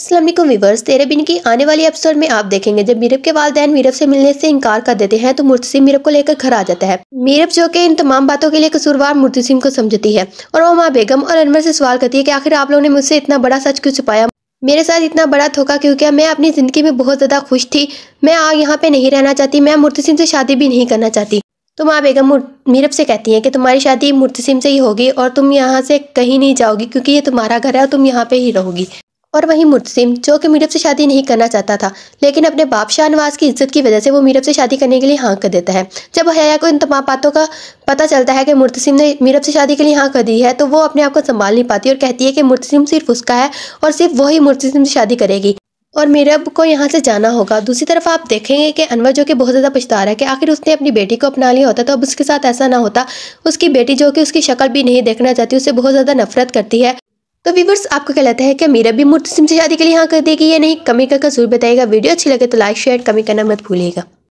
Aslam viewers बिन की आने वाली एपिसोड में आप देखेंगे जब मीरब के वालदेन मीरब से मिलने से इनकार कर देते हैं तो मूर्ति सिंह मीरब को लेकर घर आ जाता है मीरब जो कि इन तमाम बातों के लिए कसूरवार मूर्ति सिंह को समझती है और वो माँ बेगम और अनवर से सवाल करती है कि आखिर आप लोगों ने मुझसे इतना बड़ा सच क्यों छुपाया मेरे साथ इतना बड़ा धोखा क्योंकि मैं अपनी ज़िंदगी में बहुत ज़्यादा खुश थी मैं आग यहाँ पे नहीं रहना चाहती मैं मुर्ती सिंह से शादी भी नहीं करना चाहती तो माँ बेगम मीरब से कहती हैं कि तुम्हारी शादी मूर्ति सिंह से ही होगी और तुम यहाँ से कहीं नहीं जाओगी क्योंकि ये तुम्हारा घर है और तुम यहाँ पे ही रहोगी और वहीं मुतसिम जो कि मीरब से शादी नहीं करना चाहता था लेकिन अपने बाप शाहनवाज की इज्जत की वजह से वो मीरब से शादी करने के लिए हाँ कर देता है जब हया को इन तमाम बातों का पता चलता है कि मुतसिम ने मीरब से शादी के लिए हाँ कर दी है तो वो अपने आप को संभाल नहीं पाती और कहती है कि मुतसिम सिर्फ उसका है और सिर्फ वही मुतसिम से शादी करेगी और मीरब को यहाँ से जाना होगा दूसरी तरफ आप देखेंगे कि अनवर जो कि बहुत ज़्यादा पछता रहा है कि आखिर उसने अपनी बेटी को अपना लिया होता तो अब उसके साथ ऐसा ना होता उसकी बेटी जो कि उसकी शक्ल भी नहीं देखना चाहती उससे बहुत ज़्यादा नफरत करती है तो व्यूवर्स आपको क्या लगता है कि मेरा भी मुर्तसिम से शादी के लिए हाँ कर देगी या नहीं कमेंट करके जरूर बताएगा वीडियो अच्छी लगे तो लाइक शेयर कमेंट करना मत भूलिएगा